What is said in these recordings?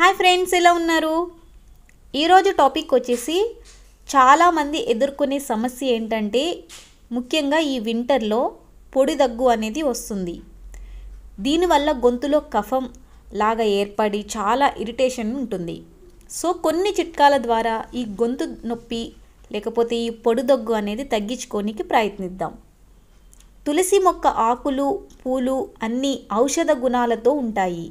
hi friends ఎలా ఉన్నారు ఈరోజు టాపిక్ వచ్చేసి చాలామంది ఎదుర్కొనే సమస్య ఏంటంటే ముఖ్యంగా ఈ వింటర్లో పొడి దగ్గు అనేది వస్తుంది దీనివల్ల గొంతులో కఫం లాగా ఏర్పడి చాలా ఇరిటేషన్ ఉంటుంది సో కొన్ని చిట్కాల ద్వారా ఈ గొంతు నొప్పి లేకపోతే ఈ పొడి దగ్గు అనేది తగ్గించుకోనికి ప్రయత్నిద్దాం తులసి మొక్క ఆకులు పూలు అన్నీ ఔషధ గుణాలతో ఉంటాయి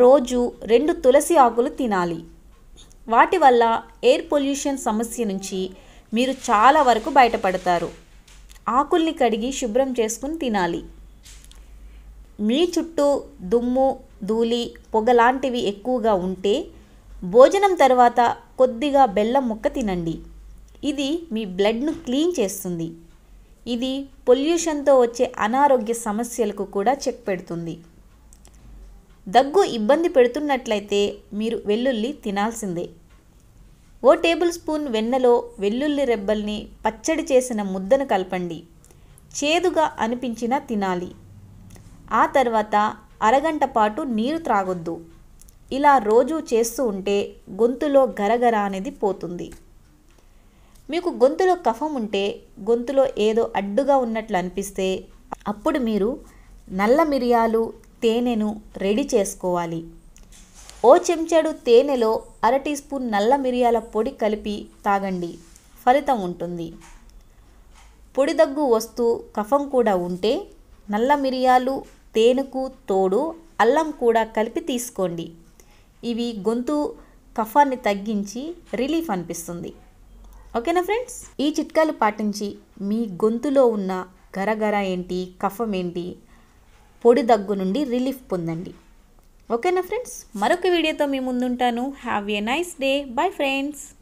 రోజు రెండు తులసి ఆకులు తినాలి వాటి వల్ల ఎయిర్ పొల్యూషన్ సమస్య నుంచి మీరు చాలా వరకు బయటపడతారు ఆకుల్ని కడిగి శుభ్రం చేసుకుని తినాలి మీ చుట్టూ దుమ్ము ధూళి పొగ లాంటివి ఎక్కువగా ఉంటే భోజనం తర్వాత కొద్దిగా బెల్లం ముక్క తినండి ఇది మీ బ్లడ్ను క్లీన్ చేస్తుంది ఇది పొల్యూషన్తో వచ్చే అనారోగ్య సమస్యలకు కూడా చెక్ పెడుతుంది దగ్గు ఇబ్బంది పెడుతున్నట్లయితే మీరు వెల్లుల్లి తినాల్సిందే ఓ టేబుల్ స్పూన్ వెన్నలో వెల్లుల్లి రెబ్బల్ని పచ్చడి చేసిన ముద్దను కలపండి చేదుగా అనిపించినా తినాలి ఆ తర్వాత అరగంట పాటు నీరు త్రాగొద్దు ఇలా రోజు చేస్తూ ఉంటే గొంతులో గరగర అనేది పోతుంది మీకు గొంతులో కఫం ఉంటే గొంతులో ఏదో అడ్డుగా ఉన్నట్లు అనిపిస్తే అప్పుడు మీరు నల్ల మిరియాలు తేనెను రెడీ చేసుకోవాలి ఓ చెంచాడు తేనెలో అర టీ స్పూన్ నల్ల మిరియాల పొడి కలిపి తాగండి ఫలితం ఉంటుంది పొడి దగ్గు వస్తూ కఫం కూడా ఉంటే నల్ల మిరియాలు తేనెకు తోడు అల్లం కూడా కలిపి తీసుకోండి ఇవి గొంతు కఫాన్ని తగ్గించి రిలీఫ్ అనిపిస్తుంది ఓకేనా ఫ్రెండ్స్ ఈ చిట్కాలు పాటించి మీ గొంతులో ఉన్న గరగర ఏంటి కఫం ఏంటి పొడి దగ్గు నుండి రిలీఫ్ పొందండి ఓకేనా ఫ్రెండ్స్ మరొక వీడియోతో మీ ముందుంటాను have a nice day bye friends